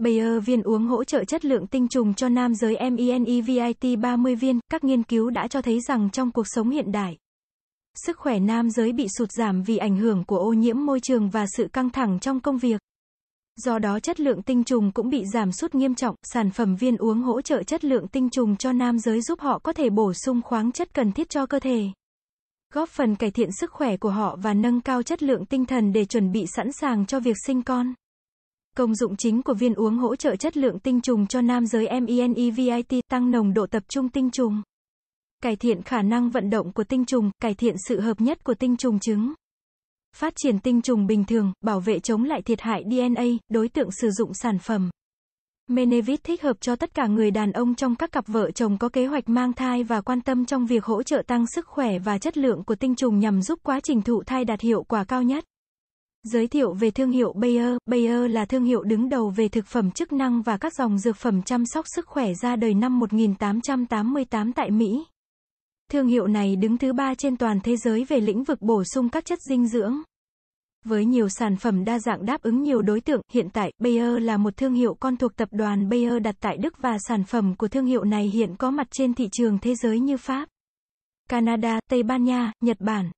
Bayer viên uống hỗ trợ chất lượng tinh trùng cho nam giới MENEVIT 30 viên, các nghiên cứu đã cho thấy rằng trong cuộc sống hiện đại, sức khỏe nam giới bị sụt giảm vì ảnh hưởng của ô nhiễm môi trường và sự căng thẳng trong công việc. Do đó chất lượng tinh trùng cũng bị giảm sút nghiêm trọng, sản phẩm viên uống hỗ trợ chất lượng tinh trùng cho nam giới giúp họ có thể bổ sung khoáng chất cần thiết cho cơ thể. Góp phần cải thiện sức khỏe của họ và nâng cao chất lượng tinh thần để chuẩn bị sẵn sàng cho việc sinh con. Công dụng chính của viên uống hỗ trợ chất lượng tinh trùng cho nam giới MENEVIT, tăng nồng độ tập trung tinh trùng. Cải thiện khả năng vận động của tinh trùng, cải thiện sự hợp nhất của tinh trùng trứng. Phát triển tinh trùng bình thường, bảo vệ chống lại thiệt hại DNA, đối tượng sử dụng sản phẩm. Menevit thích hợp cho tất cả người đàn ông trong các cặp vợ chồng có kế hoạch mang thai và quan tâm trong việc hỗ trợ tăng sức khỏe và chất lượng của tinh trùng nhằm giúp quá trình thụ thai đạt hiệu quả cao nhất. Giới thiệu về thương hiệu Bayer, Bayer là thương hiệu đứng đầu về thực phẩm chức năng và các dòng dược phẩm chăm sóc sức khỏe ra đời năm 1888 tại Mỹ. Thương hiệu này đứng thứ ba trên toàn thế giới về lĩnh vực bổ sung các chất dinh dưỡng. Với nhiều sản phẩm đa dạng đáp ứng nhiều đối tượng, hiện tại, Bayer là một thương hiệu con thuộc tập đoàn Bayer đặt tại Đức và sản phẩm của thương hiệu này hiện có mặt trên thị trường thế giới như Pháp, Canada, Tây Ban Nha, Nhật Bản.